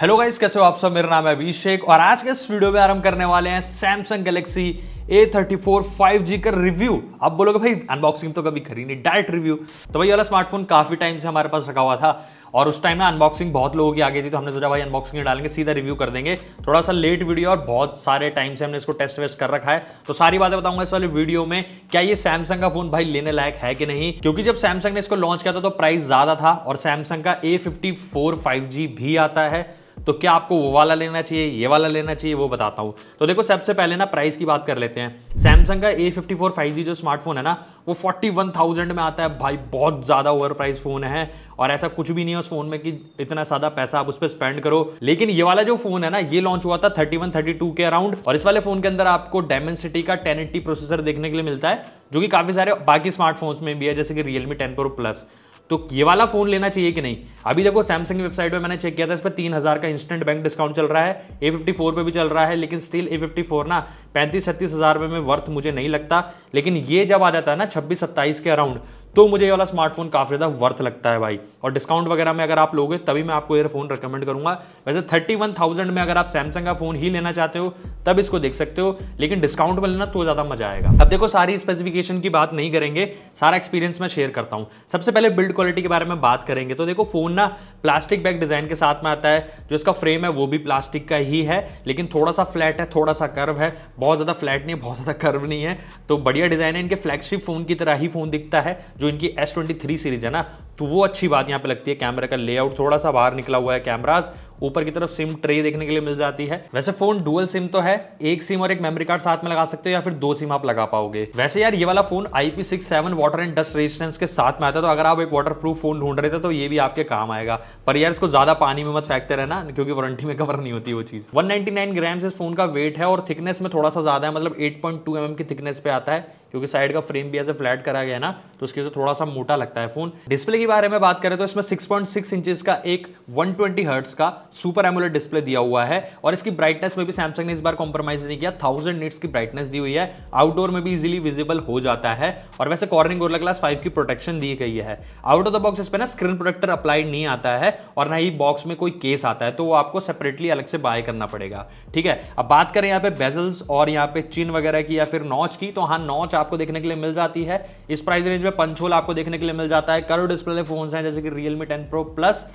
hello guys कैसे हो आप सब मेरा नाम है अभिषेक और आज के इस वीडियो में आरंभ करने वाले हैं सैमसंग गैलेक्सी A34 5G का रिव्यू आप बोलोगे भाई अनबॉक्सिंग तो कभी खरी नहीं डायरेक्ट रिव्यू तो भाई वाला स्मार्टफोन काफ़ी टाइम से हमारे पास रखा हुआ था और उस टाइम ना अनबॉक्सिंग बहुत लोगों की आ गई थी तो हमने सोचा भाई अनबॉक्सिंग डालेंगे सीधा रिव्यू कर देंगे थोड़ा सा लेट वीडियो और बहुत सारे टाइम से हमने इसको टेस्ट वेस्ट कर रखा है तो सारी बातें बताऊंगा इस वाले वीडियो में क्या ये सैमसंग का फोन भाई लेने लायक है कि नहीं क्योंकि जब सैमसंग ने इसको लॉन्च किया था तो प्राइस ज्यादा था और सैमसंग का ए फिफ्टी भी आता है तो क्या आपको वो वाला लेना चाहिए ये वाला लेना चाहिए वो बताता हूँ तो देखो सबसे पहले ना प्राइस की बात कर लेते हैं सैमसंग का ए फिफ्टी जो स्मार्टफोन है ना वो फोर्टी में आता है भाई बहुत ज़्यादा ओवर प्राइस फ़ोन है और ऐसा कुछ भी नहीं है उस फोन में कि इतना ज़्यादा पैसा आप उस पर स्पेंड करो लेकिन ये वाला जो फोन है ना ये लॉन्च हुआ था थर्टी वन थर्टी टू के अराउंड और इस वाले फोन के अंदर आपको सिटी का टेन प्रोसेसर देखने के लिए मिलता है जो कि काफ़ी सारे बाकी स्मार्टफोन्स में भी है जैसे कि रियलमी टेन प्रो प्लस तो ये वाला फोन लेना चाहिए कि नहीं अभी देखो सैमसंग की वेबसाइट पे मैंने चेक किया था इस पर तीन हज़ार का इंस्टेंट बैंक डिस्काउंट चल रहा है ए फिफ्टी फोर पर भी चल रहा है लेकिन स्टिल ए फिफ्टी फोर ना पैंतीस छत्तीस हज़ार रुपये में वर्थ मुझे नहीं लगता लेकिन ये जब आ जाता है ना छब्बीस सत्ताईस के अराउंड तो मुझे ये वाला स्मार्टफोन काफ़ी ज़्यादा वर्थ लगता है भाई और डिस्काउंट वगैरह में अगर आप लोगे तभी मैं आपको ये फ़ोन रिकमेंड करूँगा वैसे थर्टी वन थाउजेंड में अगर आप सैमसंग का फ़ोन ही लेना चाहते हो तब इसको देख सकते हो लेकिन डिस्काउंट में लेना तो ज़्यादा मजा आएगा अब देखो सारी स्पेसिफिकेशन की बात नहीं करेंगे सारा एक्सपीरियंस मैं शेयर करता हूँ सबसे पहले बिल्ड क्वालिटी के बारे में बात करेंगे तो देखो फ़ोन ना प्लास्टिक बैग डिज़ाइन के साथ में आता है जो इसका फ्रेम है वो भी प्लास्टिक का ही है लेकिन थोड़ा सा फ्लैट है थोड़ा सा कर्व है बहुत ज़्यादा फ्लैट नहीं है बहुत ज़्यादा कर्व नहीं है तो बढ़िया डिज़ाइन है इनके फ्लैगशिप फ़ोन की तरह ही फ़ोन दिखता है जो जो इनकी एस सीरीज है ना तो वो अच्छी बात यहाँ पे लगती है कैमरा का लेआउट थोड़ा सा बाहर निकला हुआ है कैमराज ऊपर की तरफ सिम ट्रे देखने के लिए मिल जाती है वैसे फोन डुअल सिम तो है एक सिम और एक मेमोरी कार्ड साथ में लगा सकते हो या फिर दो सिम आप लगा पाओगे वैसे यार ये वाला phone P six seven water and dust resistance के साथ में आता है तो अगर आप एक वाटर प्रूफ फोन ढूंढ रहे थे तो ये भी आपके काम आएगा पर यार इसको ज्यादा पानी में मत फेंकते रहना क्योंकि वारंटी में कवर नहीं होती वो चीज वन ग्राम इस फोन का वेट है और थिकनेस में थोड़ा सा ज्यादा है मतलब एट पॉइंट की थिकनेस पे आता है क्योंकि साइड का फ्रेम भी ऐसे फ्लैट करा गया ना तो उसके थोड़ा सा मोटा लगता है फोन डिस्प्ले की बारे में बात करें तो इसमें 6.6 पॉइंट इंचेस का एक 120 ट्वेंटी का सुपर एमुलेट डिस्प्ले दिया हुआ है और इसकी ब्राइटनेस में भी सैमसंग ने इस बार कॉम्प्रोमाइज नहीं किया थाउजेंड नीट्स की ब्राइटनेस दी हुई है आउटडोर में भी इजिली विजिबल हो जाता है और वैसे कॉर्निंग गोरला क्लास फाइव की प्रोटेक्शन दी गई है आउट ऑफ द बॉक्स इस पर ना स्क्रीन प्रोटेक्टर अप्लाइड नहीं आता है और ना ही बॉक्स में कोई केस आता है तो वो आपको सेपरेटली अलग से बाय करना पड़ेगा ठीक है अब बात करें यहाँ पे बेजल्स और यहाँ पे चिन वगैरह की या फिर नॉच की तो हाँ नॉच आपको देखने के लिए मिल जाती है इस प्राइस रेंज में पंचोल आपको देखने के लिए मिल जाता है करो डिस्प्ले वाले फोन हैं जैसे कि रियलमी टेन प्रो प्लस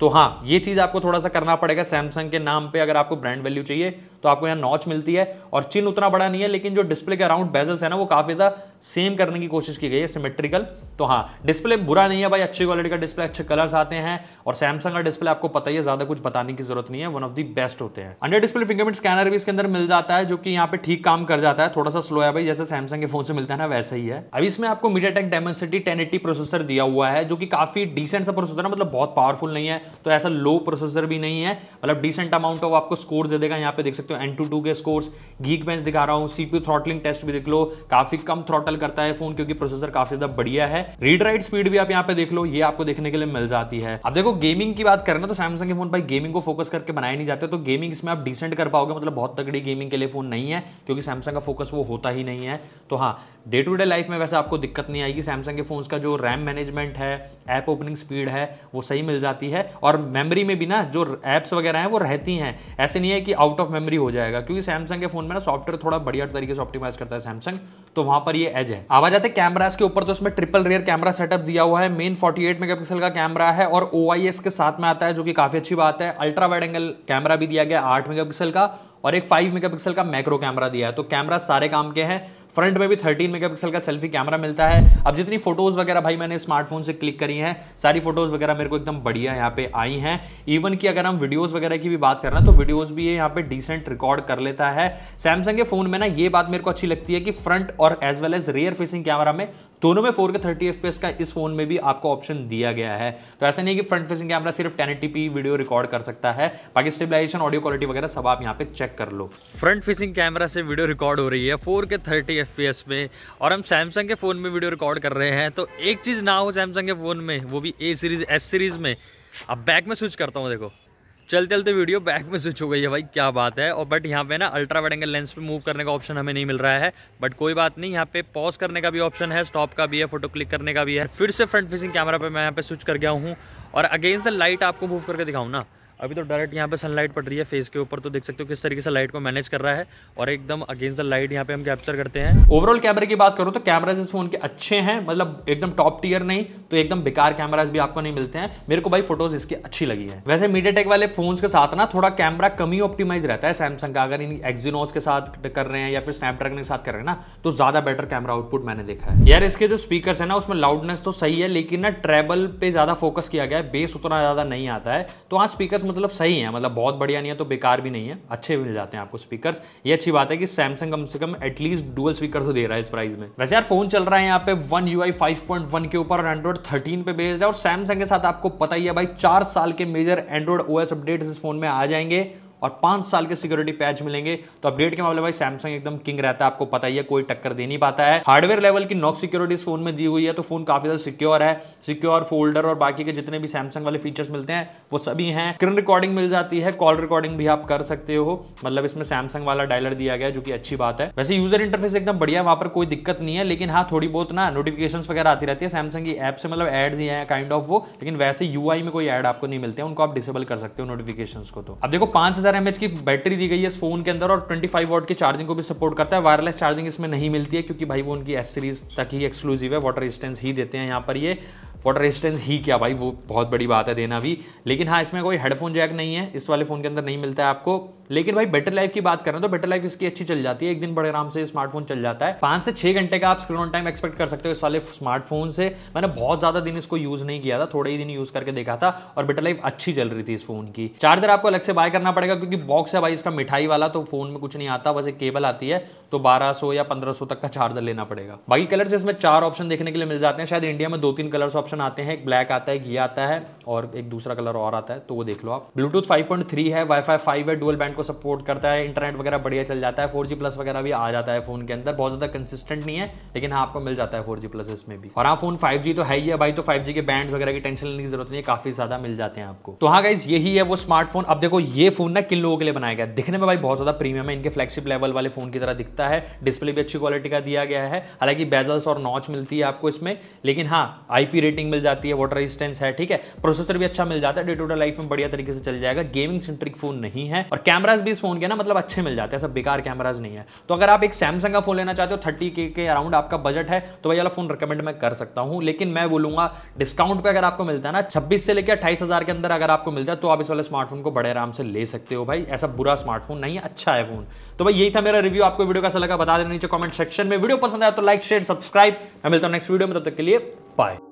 तो हाँ ये चीज़ आपको थोड़ा सा करना पड़ेगा सैमसंग के नाम पे अगर आपको ब्रांड वैल्यू चाहिए तो आपको यहाँ नॉच मिलती है और चिन उतना बड़ा नहीं है लेकिन जो डिस्प्ले के अराउंड बेजल्स है ना वो काफ़ी ज़्यादा सेम करने की कोशिश की गई है सिमेट्रिकल तो हाँ डिस्प्ले बुरा नहीं है भाई अच्छी क्वालिटी का डिस्प्ले अच्छे कलर्स आते हैं और सैमसंग का डिस्प्ले आपको पता ही है ज़्यादा कुछ बताने की जरूरत नहीं है वन ऑफ दी बेस्ट होते हैं अंडर डिस्प्ले फिंगरप्रिंट स्कैनर भी इसके अंदर मिल जाता है जो कि यहाँ पे ठीक काम कर जाता है थोड़ा सा स्लो है भाई जैसे सैमसंग के फोन से मिलता है ना वैसे ही है अब इसमें आपको MediaTek Dimensity ten processor दिया हुआ है जो कि काफ़ी डिसेंट सा प्रोसेसर है मतलब बहुत पावरफुल नहीं है तो ऐसा लो प्रोसेसर भी नहीं है मतलब डिसेंट अमाउंट ऑफ आपको स्कोर दे देगा यहाँ पे देख सकते सकते हो एन टू टू के स्कोर्स गीक बेंच दिखा रहा हूँ सीपी थ्रॉटलिंग टेस्ट भी देख लो काफी कम थ्रॉटल करता है फोन क्योंकि प्रोसेसर काफी ज्यादा बढ़िया है रीड राइट स्पीड भी आप यहाँ पे देख लो ये आपको देखने के लिए मिल जाती है अब देखो गेमिंग की बात करें ना तो सैमसंग के फोन भाई गेमिंग को फोकस करके बनाए नहीं जाते तो गेमिंग इसमें आप डिसेंट कर पाओगे मतलब बहुत तगड़ी गेमिंग के लिए फोन नहीं है क्योंकि सैमसंग का फोकस वो होता ही नहीं है तो हाँ डे टू डे लाइफ में वैसे आपको दिक्कत नहीं आएगी सैमसंग के फ़ोन्स का जो रैम मैनेजमेंट है ऐप ओपनिंग स्पीड है वो सही मिल जाती है और मेमोरी में भी ना जो ऐप्स वगैरह हैं वो रहती हैं ऐसे नहीं है कि आउट ऑफ मेमोरी हो जाएगा क्योंकि सैमसंग के फ़ोन में ना सॉफ्टवेयर थोड़ा बढ़िया तरीके से ऑप्टिमाइज करता है सैमसंग तो वहाँ पर ये एज है आवा जाते कैमराज के ऊपर तो उसमें ट्रिपल रेयर कैमरा सेटअप दिया हुआ है मेन फोर्टी एट मेगापिक्सल का कैमरा है और ओ के साथ में आता है जो कि काफ़ी अच्छी बात है अल्ट्रा वाइड एंगल कैमरा भी दिया गया आठ मेगापिक्सल का और एक फाइव मेगापिक्सल का मैक्रो कैमरा दिया है तो कैमरा सारे काम के हैं फ्रंट में भी थर्टीन मेगा का सेल्फी कैमरा मिलता है अब जितनी फोटोज वगैरह भाई मैंने स्मार्टफोन से क्लिक करी है सारी फोटोज वगैरह मेरे को एकदम बढ़िया यहाँ पे आई हैं इवन की अगर हम वीडियोज वगैरह की भी बात कर रहे हैं तो वीडियोज भी ये यहाँ पे डिसेंट रिकॉर्ड कर लेता है सैमसंग के फोन में ना ये बात मेरे को अच्छी लगती है कि फ्रंट और as well as rear facing camera में दोनों में फोर के थर्टी एफ का इस फोन में भी आपको ऑप्शन दिया गया है तो ऐसा नहीं कि फ्रंट फेसिंग कैमरा सिर्फ टेन वीडियो रिकॉर्ड कर सकता है बाकी स्टेबलाइजेशन ऑडियो क्वालिटी वगैरह सब आप यहाँ पे चेक कर लो फ्रंट फेसिंग कैमरा से वीडियो रिकॉर्ड हो रही है फोर के थर्टी एफपीएस में और हम सैमसंग के फ़ोन में वीडियो रिकॉर्ड कर रहे हैं तो एक चीज़ ना हो सैमसंग के फ़ोन में वो भी ए सीरीज़ एस सीरीज़ में अब बैक में स्विच करता हूँ देखो चलते चलते वीडियो बैक में स्विच हो गई है भाई क्या बात है और बट यहाँ पे ना अल्ट्रा वाइड एंगल लेंस पे मूव करने का ऑप्शन हमें नहीं मिल रहा है बट कोई बात नहीं यहाँ पे पॉज करने का भी ऑप्शन है स्टॉप का भी है फोटो क्लिक करने का भी है फिर से फ्रंट फेसिंग कैमरा पे मैं यहाँ पे स्विच कर गया हूँ और अगेंस्ट द लाइट आपको मूव करके दिखाऊँ ना अभी तो डायरेक्ट यहाँ पे सनलाइट पड़ रही है फेस के ऊपर तो देख सकते हो किस तरीके से लाइट को मैनेज कर रहा है और एकदम अगेंस्ट द लाइट यहाँ पे हम कैप्चर करते हैं ओवरऑल कैमरे की बात करूँ तो कैमराज इस फोन के अच्छे हैं मतलब एकदम टॉप टीयर नहीं तो एकदम बेकार कैमराज भी आपको नहीं मिलते हैं मेरे को भाई फोटोज इसकी अच्छी लगी है वैसे मीडिया वाले फोन के साथ ना थोड़ा कैमरा कम ही ऑप्टिमाइज रहता है सैमसंग का अगर इन एक्जीनोस के साथ कर रहे हैं या फिर स्नैपड्रैगन के साथ कर रहे हैं ना तो ज्यादा बेटर कैमरा आउटपुट मैंने देखा है यार इसके जो स्पीकर है ना उसमें लाउडनेस तो सही है लेकिन ना ट्रेबल पे ज्यादा फोकस किया गया है बेस उतना ज्यादा नहीं आता है तो हाँ स्पीकर मतलब सही है मतलब बहुत बढ़िया नहीं है तो बेकार भी नहीं है अच्छे मिल जाते हैं आपको स्पीकर ये अच्छी बात है कि सैमसंग कम से कम एटलीस्ट डुअल स्पीकर तो दे रहा है इस प्राइस में वैसे यार फोन चल रहा है यहाँ पे वन यू आई के ऊपर और एंड्रॉइड थर्टीन पे बेस्ड है और सैमसंग के साथ आपको पता ही है भाई चार साल के major Android O S update इस फोन में आ जाएंगे और पांच साल के सिक्योरिटी पैच मिलेंगे तो अपडेट के मामले में सैमसंग एकदम किंग रहता है आपको पता ही है कोई टक्कर दे नहीं पाता है हार्डवेयर लेवल की नॉक सिक्योरिटी फोन में दी हुई है तो फोन काफी ज्यादा सिक्योर है सिक्योर फोल्डर और बाकी के जितने भी सैमसंग वाले फीचर्स मिलते हैं वो सभी हैं स्क्रीन रिकॉर्डिंग मिल जाती है कॉल रिकॉर्डिंग भी आप कर सकते हो मतलब इसमें सैमसंग वाला डायलर दिया गया जो कि अच्छी बात है वैसे यूजर इंटरफेस एकदम बढ़िया वहां पर कोई दिक्कत नहीं है लेकिन हाँ थोड़ी बहुत ना नोटिफिकेशन वगैरह आती रहती है सैमसंग की ऐप से मतलब एड्स ही है काइंड ऑफ वो लेकिन वैसे यू में कोई एड आपको नहीं मिलते हैं उनको आप डिसेबल कर सकते हो नोटिफिकेशन को तो अब देखो पांच हजार हज़ार एम की बैटरी दी गई है इस फोन के अंदर और 25 वॉट की चार्जिंग को भी सपोर्ट करता है वायरलेस चार्जिंग इसमें नहीं मिलती है क्योंकि भाई वो उनकी एस सीरीज़ तक ही एक्सक्लूसिव है वाटर रिस्टेंस ही देते हैं यहाँ पर ये वाटर रेजिस्टेंस ही क्या भाई वो बहुत बड़ी बात है देना भी लेकिन हाँ इसमें कोई हेडफोन जैक नहीं है इस वाले फ़ोन के अंदर नहीं मिलता है आपको लेकिन भाई बेटर लाइफ की बात करें तो बेटर लाइफ इसकी अच्छी चल जाती है एक दिन बड़े आराम से स्मार्टफोन चल जाता है पाँच से छः घंटे का आप स्क्रीन टाइम एक्सपेक्ट कर सकते हो इस वाले स्मार्टफोन से मैंने बहुत ज़्यादा दिन इसको यूज़ नहीं किया था थोड़े ही दिन यूज़ करके देखा था और बेटर लाइफ अच्छी चल रही थी इस फोन की चार्जर आपको अलग से बाय करना पड़ेगा क्योंकि बॉक्स है भाई इसका मिठाई वाला तो फोन में कुछ नहीं आता बस एक केबल आती है तो बारह या पंद्रह तक का चार्जर लेना पड़ेगा बाकी कलर्स इसमें चार ऑप्शन देखने के लिए मिल जाते हैं शायद इंडिया में दो तीन कलर्स ऑप्शन ऑप्शन आते हैं एक ब्लैक आता है घी आता है और एक दूसरा कलर और आता है तो वो देख लो आप ब्लूटूथ 5.3 है वाईफाई 5 है डुअल बैंड को सपोर्ट करता है इंटरनेट वगैरह बढ़िया चल जाता है 4G प्लस वगैरह भी आ जाता है फोन के अंदर बहुत ज़्यादा कंसिस्टेंट नहीं है लेकिन हाँ आपको मिल जाता है 4G प्लस इसमें भी और हाँ फोन 5G तो है ही है भाई तो 5G के बैंड वगैरह की टेंशन लेने की जरूरत नहीं है काफ़ी ज़्यादा मिल जाते हैं आपको तो हाँ गाइज यही है वो स्मार्टफोन अब देखो ये फोन ना किन लोगों के लिए बनाया गया दिखने में भाई बहुत ज़्यादा प्रीमियम है इनके फ्लैगशिप लेवल वाले फोन की तरह दिखता है डिस्प्ले भी अच्छी क्वालिटी का दिया गया है हालांकि बेजल्स और नॉच मिलती है आपको इसमें लेकिन हाँ आईपी रेटिंग हीटिंग मिल जाती है वाटर रेजिस्टेंस है ठीक है प्रोसेसर भी अच्छा मिल जाता है डे टू डे लाइफ में बढ़िया तरीके से चल जाएगा गेमिंग सेंट्रिक फोन नहीं है और कैमराज भी इस फोन के ना मतलब अच्छे मिल जाते हैं सब बेकार कैमराज नहीं है तो अगर आप एक सैमसंग का फोन लेना चाहते हो थर्टी के के अराउंड आपका बजट है तो भाई वाला फोन रिकमेंड मैं कर सकता हूँ लेकिन मैं बोलूंगा डिस्काउंट पर अगर आपको मिलता है ना छब्बीस से लेकर अट्ठाईस के अंदर अगर आपको मिलता है तो आप इस वाले स्मार्टफोन को बड़े आराम से ले सकते हो भाई ऐसा बुरा स्मार्टफोन नहीं है अच्छा है फोन तो भाई यही था मेरा रिव्यू आपको वीडियो कैसा लगा बता देना नीचे कमेंट सेक्शन में वीडियो पसंद आया तो लाइक शेयर सब्सक्राइब मैं मिलता हूं नेक्स्ट वीडियो में तब तो तक के लिए बाय